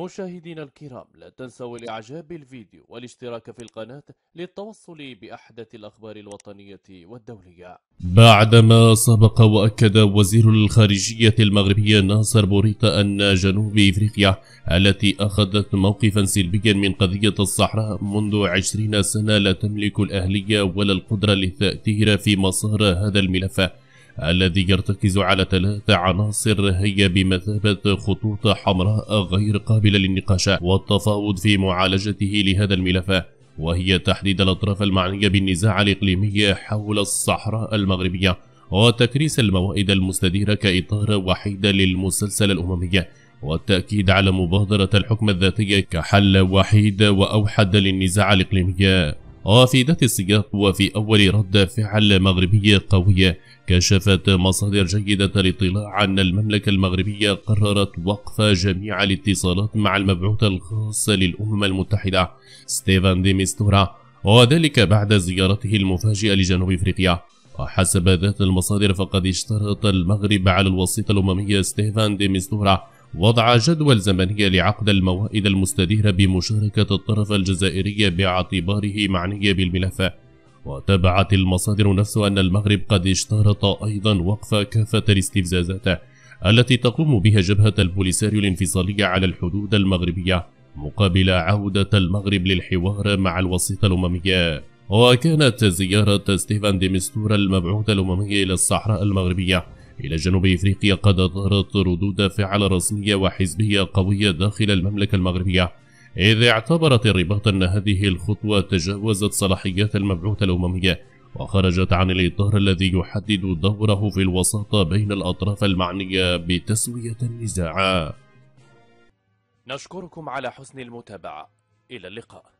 مشاهدينا الكرام لا تنسوا الإعجاب بالفيديو والاشتراك في القناة للتوصل بأحدث الأخبار الوطنية والدولية بعدما سبق وأكد وزير الخارجية المغربية ناصر بوريطة أن جنوب إفريقيا التي أخذت موقفا سلبيا من قضية الصحراء منذ عشرين سنة لا تملك الأهلية ولا القدرة للتأثير في مسار هذا الملف الذي يرتكز على ثلاث عناصر هي بمثابة خطوط حمراء غير قابلة للنقاش والتفاوض في معالجته لهذا الملف وهي تحديد الأطراف المعنية بالنزاع الإقليمي حول الصحراء المغربية وتكريس الموائد المستديرة كإطار وحيد للمسلسل الأممي والتأكيد على مبادرة الحكم الذاتي كحل وحيد وأوحد للنزاع الإقليمي وفي ذات السياق وفي أول رد فعل مغربي قوية كشفت مصادر جيدة الاطلاع أن المملكة المغربية قررت وقف جميع الاتصالات مع المبعوث الخاص للأمم المتحدة ستيفان دي ميستورا وذلك بعد زيارته المفاجئة لجنوب إفريقيا وحسب ذات المصادر فقد اشترط المغرب على الوسيط الأممي ستيفان دي ميستورا وضع جدول زمني لعقد الموائد المستديرة بمشاركة الطرف الجزائري باعتباره معني بالملف وتابعت المصادر نفسها أن المغرب قد اشترط أيضا وقف كافة الاستفزازات التي تقوم بها جبهة البوليساريو الانفصالية على الحدود المغربية مقابل عودة المغرب للحوار مع الوسيط الأممي وكانت زيارة ستيفان ديمستور المبعوث الأممي إلى الصحراء المغربية إلى جنوب إفريقيا قد أظهرت ردود فعل رسمية وحزبية قوية داخل المملكة المغربية إذ اعتبرت الرباط أن هذه الخطوة تجاوزت صلاحيات المبعوث الأممية وخرجت عن الإطار الذي يحدد دوره في الوساطة بين الأطراف المعنية بتسوية النزاع نشكركم على حسن المتابعة إلى اللقاء